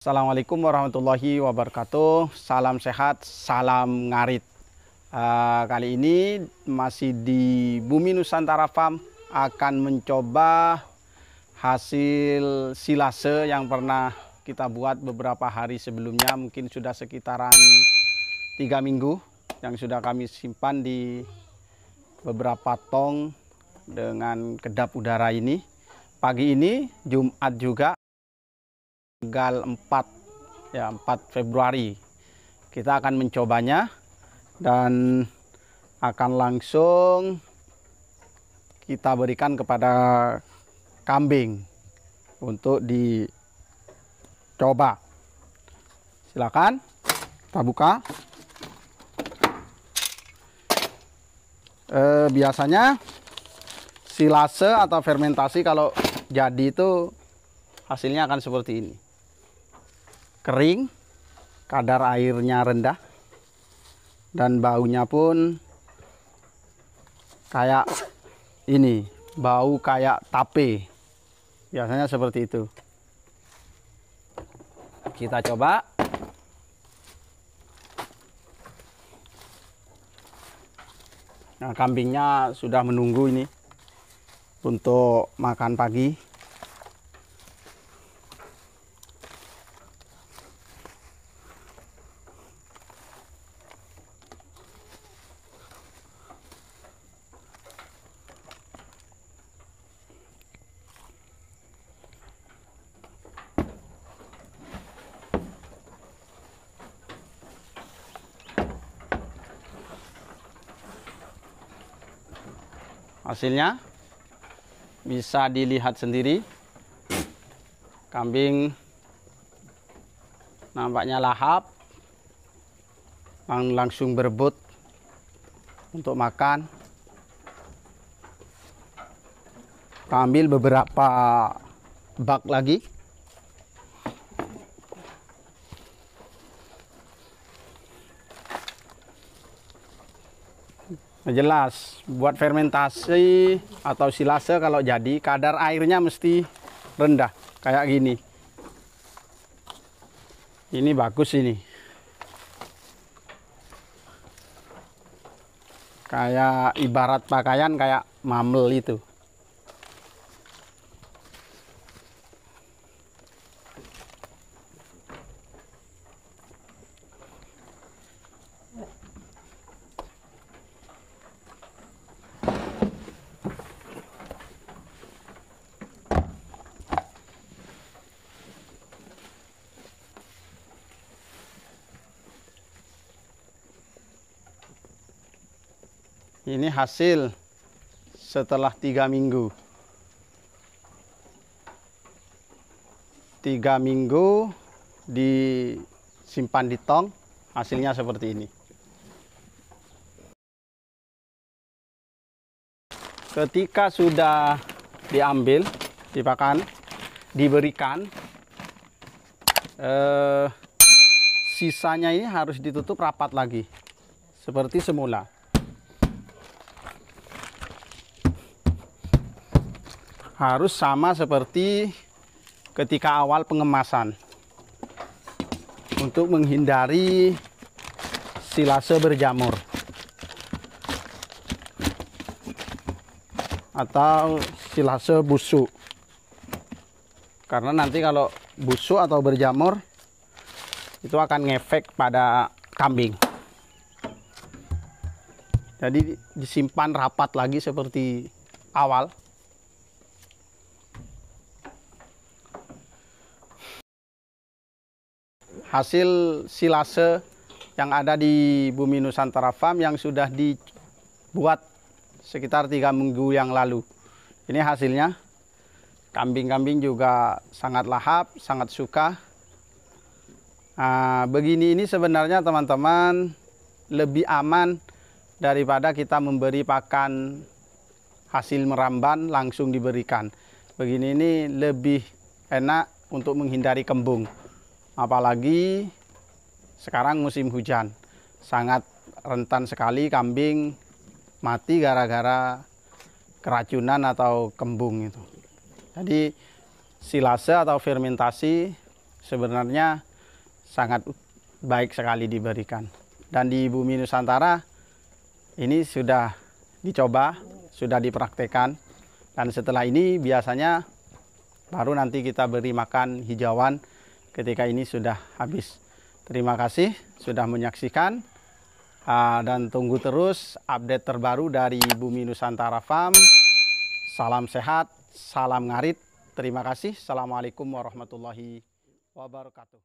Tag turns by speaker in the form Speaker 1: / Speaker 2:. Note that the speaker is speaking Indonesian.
Speaker 1: Assalamualaikum warahmatullahi wabarakatuh. Salam sehat, salam ngarit. Uh, kali ini masih di Bumi Nusantara Farm akan mencoba hasil silase yang pernah kita buat beberapa hari sebelumnya, mungkin sudah sekitaran tiga minggu yang sudah kami simpan di beberapa tong dengan kedap udara ini. Pagi ini Jumat juga tanggal 4 ya 4 Februari kita akan mencobanya dan akan langsung kita berikan kepada kambing untuk dicoba silakan kita buka e, biasanya silase atau fermentasi kalau jadi itu hasilnya akan seperti ini kering, kadar airnya rendah, dan baunya pun kayak ini, bau kayak tape. Biasanya seperti itu. Kita coba. Nah, kambingnya sudah menunggu ini untuk makan pagi. hasilnya bisa dilihat sendiri kambing nampaknya lahap langsung berebut untuk makan kita ambil beberapa bak lagi Nah, jelas buat fermentasi atau silase kalau jadi kadar airnya mesti rendah kayak gini ini bagus ini kayak ibarat pakaian kayak mamel itu ini hasil setelah tiga minggu tiga minggu disimpan di tong hasilnya seperti ini ketika sudah diambil dipakan diberikan eh, sisanya ini harus ditutup rapat lagi seperti semula harus sama seperti ketika awal pengemasan untuk menghindari silase berjamur atau silase busuk karena nanti kalau busuk atau berjamur itu akan ngefek pada kambing jadi disimpan rapat lagi seperti awal hasil silase yang ada di Bumi Nusantara Farm yang sudah dibuat sekitar tiga minggu yang lalu. Ini hasilnya. Kambing-kambing juga sangat lahap, sangat suka. Nah, begini ini sebenarnya teman-teman lebih aman daripada kita memberi pakan hasil meramban langsung diberikan. Begini ini lebih enak untuk menghindari kembung apalagi sekarang musim hujan sangat rentan sekali kambing mati gara-gara keracunan atau kembung itu. Jadi silase atau fermentasi sebenarnya sangat baik sekali diberikan. Dan di bumi Nusantara ini sudah dicoba, sudah dipraktekan. Dan setelah ini biasanya baru nanti kita beri makan hijauan ketika ini sudah habis. Terima kasih sudah menyaksikan ah, dan tunggu terus update terbaru dari Bumi Nusantara Farm. Salam sehat, salam ngarit. Terima kasih. Assalamualaikum warahmatullahi wabarakatuh.